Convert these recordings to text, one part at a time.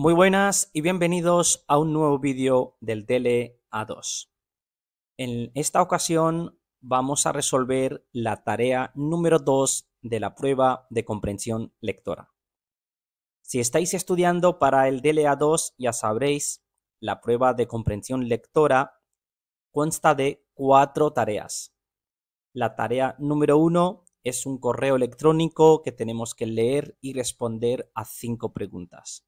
Muy buenas y bienvenidos a un nuevo vídeo del dla 2 En esta ocasión vamos a resolver la tarea número 2 de la prueba de comprensión lectora. Si estáis estudiando para el DLA2 ya sabréis, la prueba de comprensión lectora consta de cuatro tareas. La tarea número 1 es un correo electrónico que tenemos que leer y responder a cinco preguntas.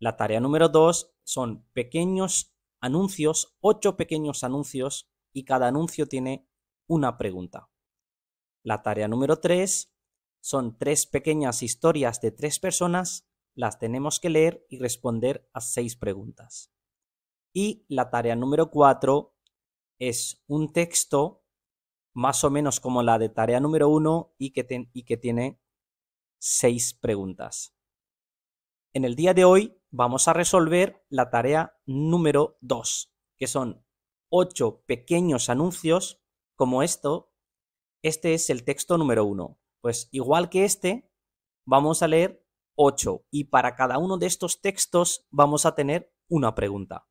La tarea número dos son pequeños anuncios, ocho pequeños anuncios y cada anuncio tiene una pregunta. La tarea número tres son tres pequeñas historias de tres personas, las tenemos que leer y responder a seis preguntas. Y la tarea número cuatro es un texto más o menos como la de tarea número uno y que, y que tiene seis preguntas. En el día de hoy vamos a resolver la tarea número 2, que son 8 pequeños anuncios como esto. Este es el texto número 1. Pues igual que este, vamos a leer 8 y para cada uno de estos textos vamos a tener una pregunta.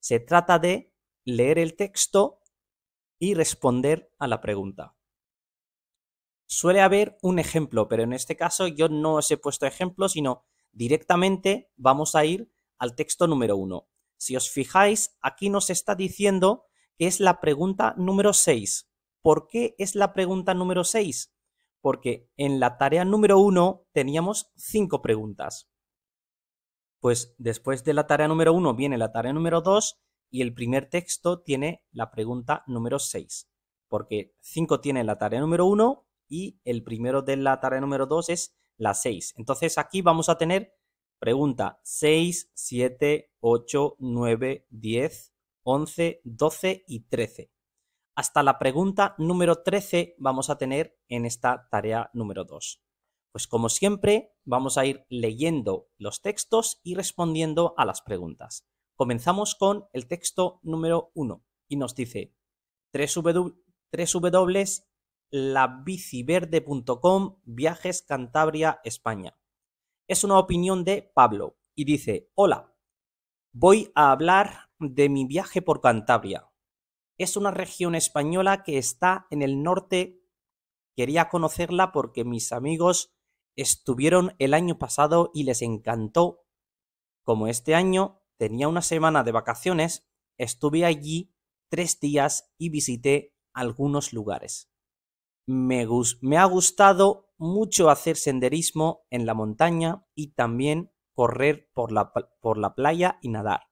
Se trata de leer el texto y responder a la pregunta. Suele haber un ejemplo, pero en este caso yo no os he puesto ejemplo, sino Directamente vamos a ir al texto número 1. Si os fijáis, aquí nos está diciendo que es la pregunta número 6. ¿Por qué es la pregunta número 6? Porque en la tarea número 1 teníamos 5 preguntas. Pues después de la tarea número 1 viene la tarea número 2 y el primer texto tiene la pregunta número 6. Porque 5 tiene la tarea número 1 y el primero de la tarea número 2 es la 6. Entonces aquí vamos a tener pregunta 6, 7, 8, 9, 10, 11, 12 y 13. Hasta la pregunta número 13 vamos a tener en esta tarea número 2. Pues como siempre, vamos a ir leyendo los textos y respondiendo a las preguntas. Comenzamos con el texto número 1 y nos dice 3 w Labiciverde.com Viajes Cantabria, España. Es una opinión de Pablo y dice, hola, voy a hablar de mi viaje por Cantabria. Es una región española que está en el norte. Quería conocerla porque mis amigos estuvieron el año pasado y les encantó. Como este año tenía una semana de vacaciones, estuve allí tres días y visité algunos lugares. Me, ha gustado mucho hacer senderismo en la montaña y también correr por la, por la playa y nadar.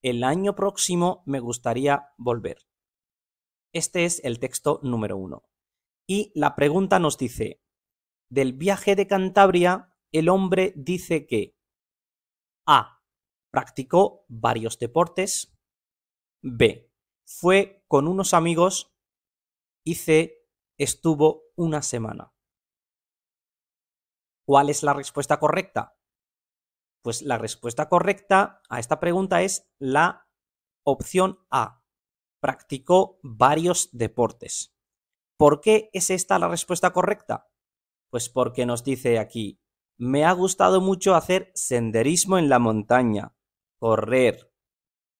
El año próximo me gustaría volver. Este es el texto número uno. Y la pregunta nos dice, del viaje de Cantabria, el hombre dice que A. Practicó varios deportes. B. Fue con unos amigos. Y C estuvo una semana. ¿Cuál es la respuesta correcta? Pues la respuesta correcta a esta pregunta es la opción A. Practicó varios deportes. ¿Por qué es esta la respuesta correcta? Pues porque nos dice aquí, me ha gustado mucho hacer senderismo en la montaña, correr,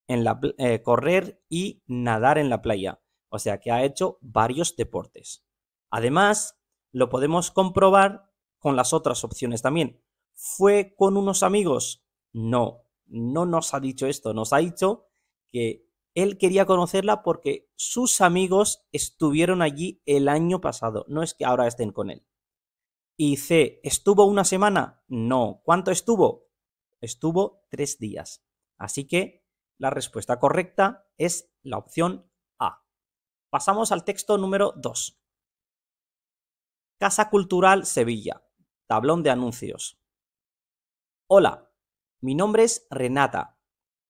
eh, correr y nadar en la playa o sea que ha hecho varios deportes. Además, lo podemos comprobar con las otras opciones también. ¿Fue con unos amigos? No, no nos ha dicho esto, nos ha dicho que él quería conocerla porque sus amigos estuvieron allí el año pasado, no es que ahora estén con él. Y C, ¿estuvo una semana? No. ¿Cuánto estuvo? Estuvo tres días. Así que la respuesta correcta es la opción Pasamos al texto número 2. Casa Cultural Sevilla. Tablón de anuncios. Hola, mi nombre es Renata.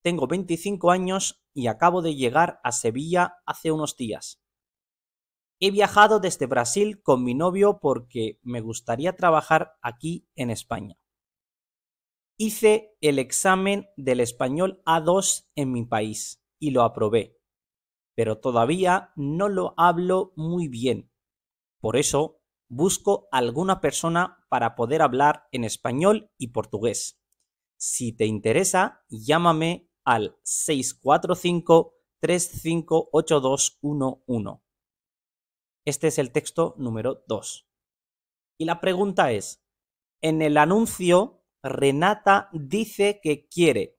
Tengo 25 años y acabo de llegar a Sevilla hace unos días. He viajado desde Brasil con mi novio porque me gustaría trabajar aquí en España. Hice el examen del español A2 en mi país y lo aprobé pero todavía no lo hablo muy bien. Por eso busco alguna persona para poder hablar en español y portugués. Si te interesa, llámame al 645 358211. Este es el texto número 2. Y la pregunta es, en el anuncio, Renata dice que quiere.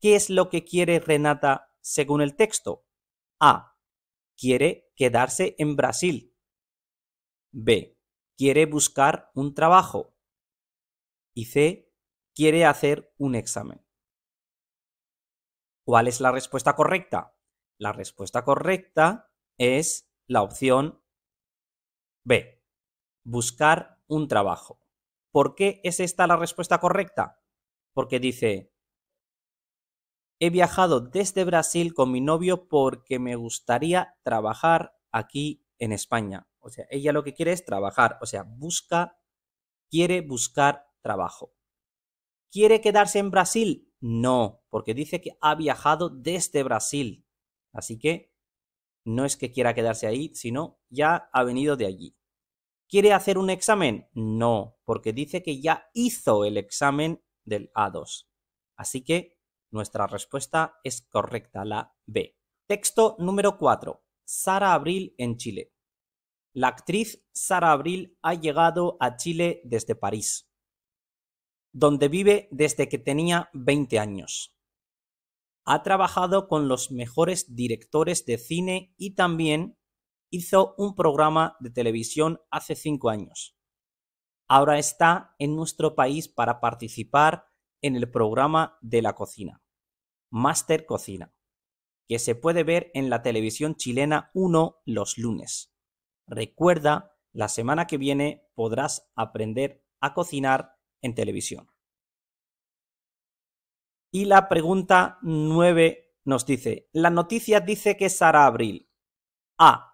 ¿Qué es lo que quiere Renata según el texto? A. Quiere quedarse en Brasil. B. Quiere buscar un trabajo. Y C. Quiere hacer un examen. ¿Cuál es la respuesta correcta? La respuesta correcta es la opción B. Buscar un trabajo. ¿Por qué es esta la respuesta correcta? Porque dice, He viajado desde Brasil con mi novio porque me gustaría trabajar aquí en España. O sea, ella lo que quiere es trabajar. O sea, busca, quiere buscar trabajo. ¿Quiere quedarse en Brasil? No, porque dice que ha viajado desde Brasil. Así que no es que quiera quedarse ahí, sino ya ha venido de allí. ¿Quiere hacer un examen? No, porque dice que ya hizo el examen del A2. Así que nuestra respuesta es correcta, la B. Texto número 4. Sara Abril en Chile. La actriz Sara Abril ha llegado a Chile desde París, donde vive desde que tenía 20 años. Ha trabajado con los mejores directores de cine y también hizo un programa de televisión hace 5 años. Ahora está en nuestro país para participar en el programa de la cocina, Master Cocina, que se puede ver en la televisión chilena 1 los lunes. Recuerda, la semana que viene podrás aprender a cocinar en televisión. Y la pregunta 9 nos dice, la noticia dice que Sara Abril A.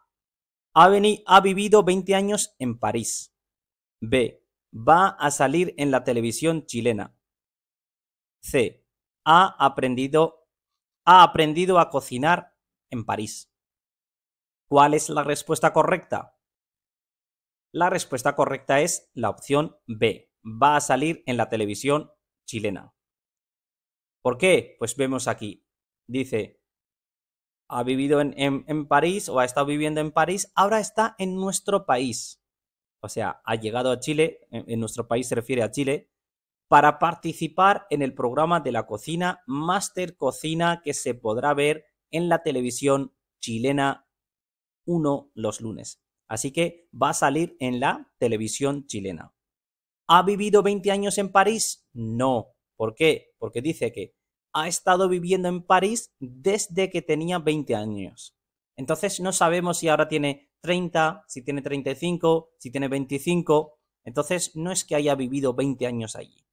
Ha, ha vivido 20 años en París. B. Va a salir en la televisión chilena. C. Ha aprendido, ha aprendido a cocinar en París. ¿Cuál es la respuesta correcta? La respuesta correcta es la opción B. Va a salir en la televisión chilena. ¿Por qué? Pues vemos aquí. Dice, ha vivido en, París o ha estado viviendo en París, ahora está en nuestro país. O sea, ha llegado a Chile, en nuestro país se refiere a Chile, para participar en el programa de la cocina Master Cocina que se podrá ver en la televisión chilena uno los lunes. Así que va a salir en la televisión chilena. ¿Ha vivido 20 años en París? No. ¿Por qué? Porque dice que ha estado viviendo en París desde que tenía 20 años. Entonces no sabemos si ahora tiene 30, si tiene 35, si tiene 25. Entonces no es que haya vivido 20 años allí.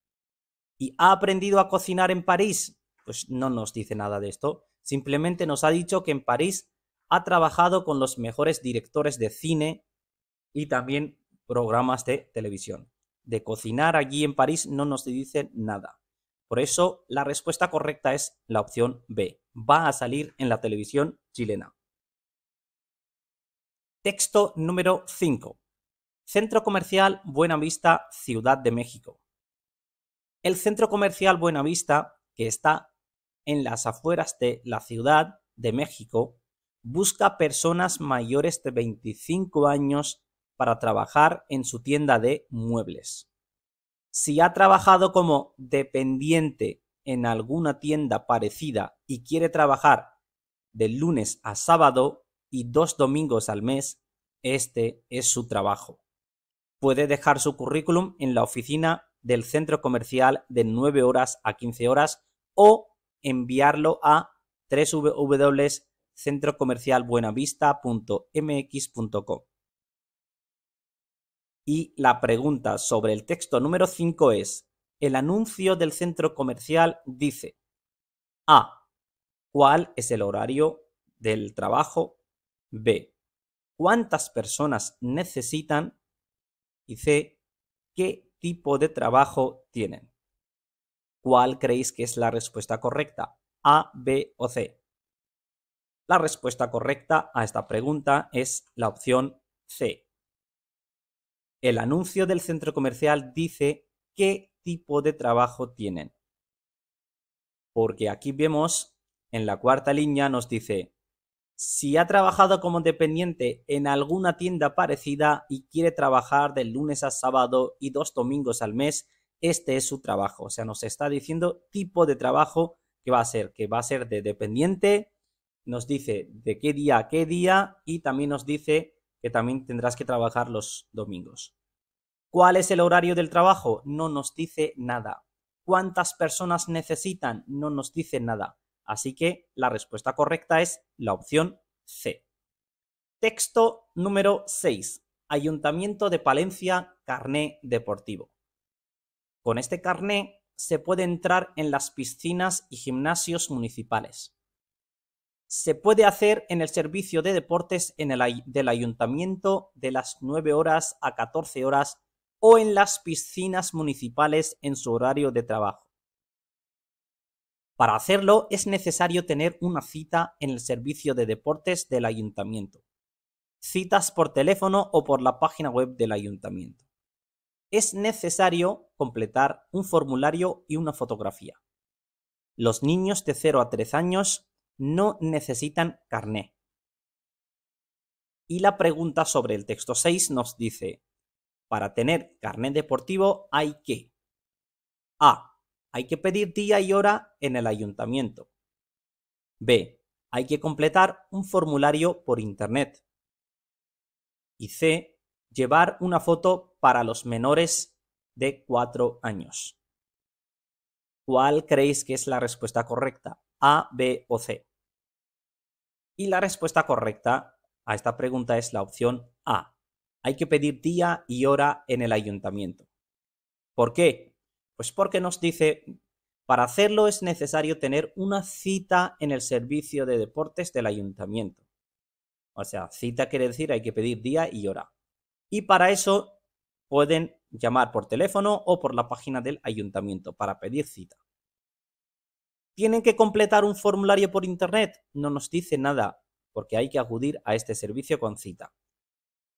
¿Y ha aprendido a cocinar en París? Pues no nos dice nada de esto. Simplemente nos ha dicho que en París ha trabajado con los mejores directores de cine y también programas de televisión. De cocinar allí en París no nos dice nada. Por eso la respuesta correcta es la opción B. Va a salir en la televisión chilena. Texto número 5. Centro Comercial Buena Vista, Ciudad de México. El centro comercial Buenavista, que está en las afueras de la Ciudad de México, busca personas mayores de 25 años para trabajar en su tienda de muebles. Si ha trabajado como dependiente en alguna tienda parecida y quiere trabajar de lunes a sábado y dos domingos al mes, este es su trabajo. Puede dejar su currículum en la oficina del centro comercial de 9 horas a 15 horas o enviarlo a www.centrocomercialbuenavista.mx.com. Y la pregunta sobre el texto número 5 es, el anuncio del centro comercial dice A. ¿Cuál es el horario del trabajo? B. ¿Cuántas personas necesitan? Y C. ¿Qué tipo de trabajo tienen. ¿Cuál creéis que es la respuesta correcta? A, B o C. La respuesta correcta a esta pregunta es la opción C. El anuncio del centro comercial dice qué tipo de trabajo tienen. Porque aquí vemos, en la cuarta línea nos dice si ha trabajado como dependiente en alguna tienda parecida y quiere trabajar del lunes a sábado y dos domingos al mes, este es su trabajo. O sea, nos está diciendo tipo de trabajo que va a ser, que va a ser de dependiente, nos dice de qué día a qué día y también nos dice que también tendrás que trabajar los domingos. ¿Cuál es el horario del trabajo? No nos dice nada. ¿Cuántas personas necesitan? No nos dice nada. Así que la respuesta correcta es la opción C. Texto número 6. Ayuntamiento de Palencia, carné deportivo. Con este carné se puede entrar en las piscinas y gimnasios municipales. Se puede hacer en el servicio de deportes del ayuntamiento de las 9 horas a 14 horas o en las piscinas municipales en su horario de trabajo. Para hacerlo es necesario tener una cita en el servicio de deportes del ayuntamiento. Citas por teléfono o por la página web del ayuntamiento. Es necesario completar un formulario y una fotografía. Los niños de 0 a 3 años no necesitan carné. Y la pregunta sobre el texto 6 nos dice, para tener carné deportivo hay que A hay que pedir día y hora en el ayuntamiento. B. Hay que completar un formulario por Internet. Y C. Llevar una foto para los menores de 4 años. ¿Cuál creéis que es la respuesta correcta? A, B o C. Y la respuesta correcta a esta pregunta es la opción A. Hay que pedir día y hora en el ayuntamiento. ¿Por qué? Pues porque nos dice, para hacerlo es necesario tener una cita en el servicio de deportes del ayuntamiento. O sea, cita quiere decir hay que pedir día y hora. Y para eso pueden llamar por teléfono o por la página del ayuntamiento para pedir cita. ¿Tienen que completar un formulario por internet? No nos dice nada, porque hay que acudir a este servicio con cita.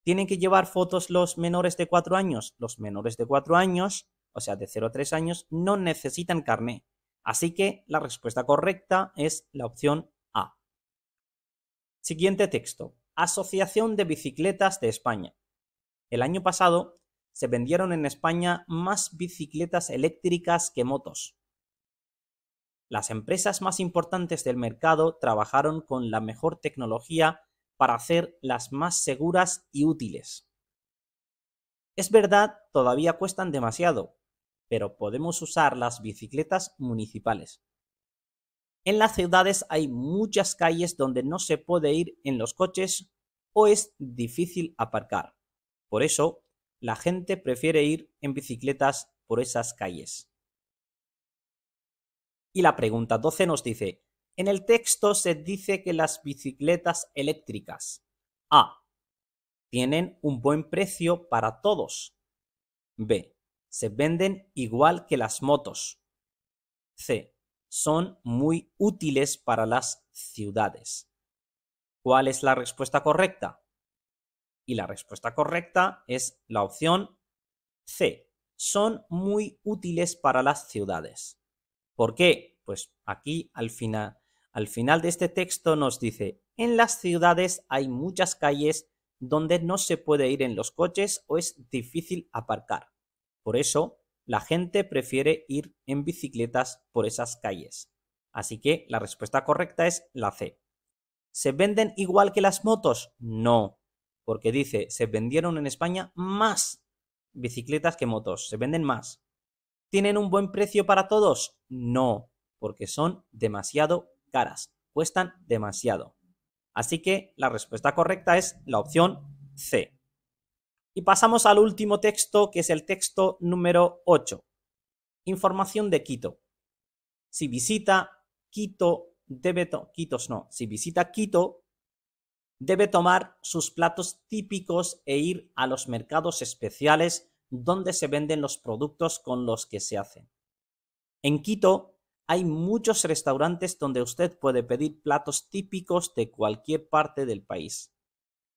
¿Tienen que llevar fotos los menores de cuatro años? Los menores de cuatro años o sea, de 0 a 3 años, no necesitan carné. Así que la respuesta correcta es la opción A. Siguiente texto. Asociación de Bicicletas de España. El año pasado se vendieron en España más bicicletas eléctricas que motos. Las empresas más importantes del mercado trabajaron con la mejor tecnología para hacer las más seguras y útiles. Es verdad, todavía cuestan demasiado, pero podemos usar las bicicletas municipales. En las ciudades hay muchas calles donde no se puede ir en los coches o es difícil aparcar. Por eso, la gente prefiere ir en bicicletas por esas calles. Y la pregunta 12 nos dice, en el texto se dice que las bicicletas eléctricas A. Tienen un buen precio para todos. B se venden igual que las motos. C. Son muy útiles para las ciudades. ¿Cuál es la respuesta correcta? Y la respuesta correcta es la opción C. Son muy útiles para las ciudades. ¿Por qué? Pues aquí al final, al final de este texto nos dice, en las ciudades hay muchas calles donde no se puede ir en los coches o es difícil aparcar. Por eso, la gente prefiere ir en bicicletas por esas calles. Así que la respuesta correcta es la C. ¿Se venden igual que las motos? No, porque dice, se vendieron en España más bicicletas que motos, se venden más. ¿Tienen un buen precio para todos? No, porque son demasiado caras, cuestan demasiado. Así que la respuesta correcta es la opción C. Y pasamos al último texto, que es el texto número 8. Información de Quito. Si visita Quito, debe Si visita Quito, debe tomar sus platos típicos e ir a los mercados especiales donde se venden los productos con los que se hacen. En Quito hay muchos restaurantes donde usted puede pedir platos típicos de cualquier parte del país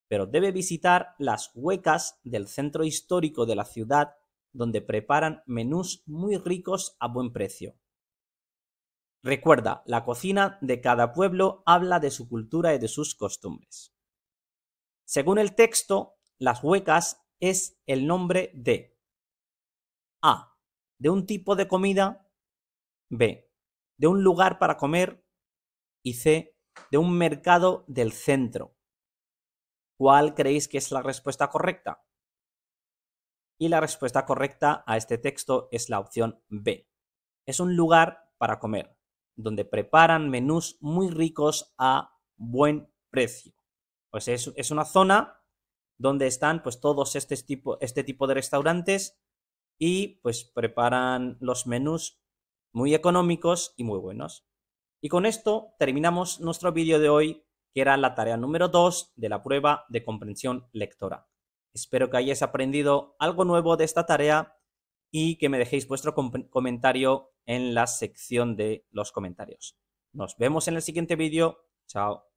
pero debe visitar las huecas del centro histórico de la ciudad donde preparan menús muy ricos a buen precio. Recuerda, la cocina de cada pueblo habla de su cultura y de sus costumbres. Según el texto, las huecas es el nombre de A. De un tipo de comida. B. De un lugar para comer. Y C. De un mercado del centro. ¿Cuál creéis que es la respuesta correcta? Y la respuesta correcta a este texto es la opción B. Es un lugar para comer, donde preparan menús muy ricos a buen precio. Pues es, una zona donde están pues todos este tipo, este tipo de restaurantes y pues preparan los menús muy económicos y muy buenos. Y con esto terminamos nuestro vídeo de hoy que era la tarea número 2 de la prueba de comprensión lectora. Espero que hayáis aprendido algo nuevo de esta tarea y que me dejéis vuestro comentario en la sección de los comentarios. Nos vemos en el siguiente vídeo. Chao.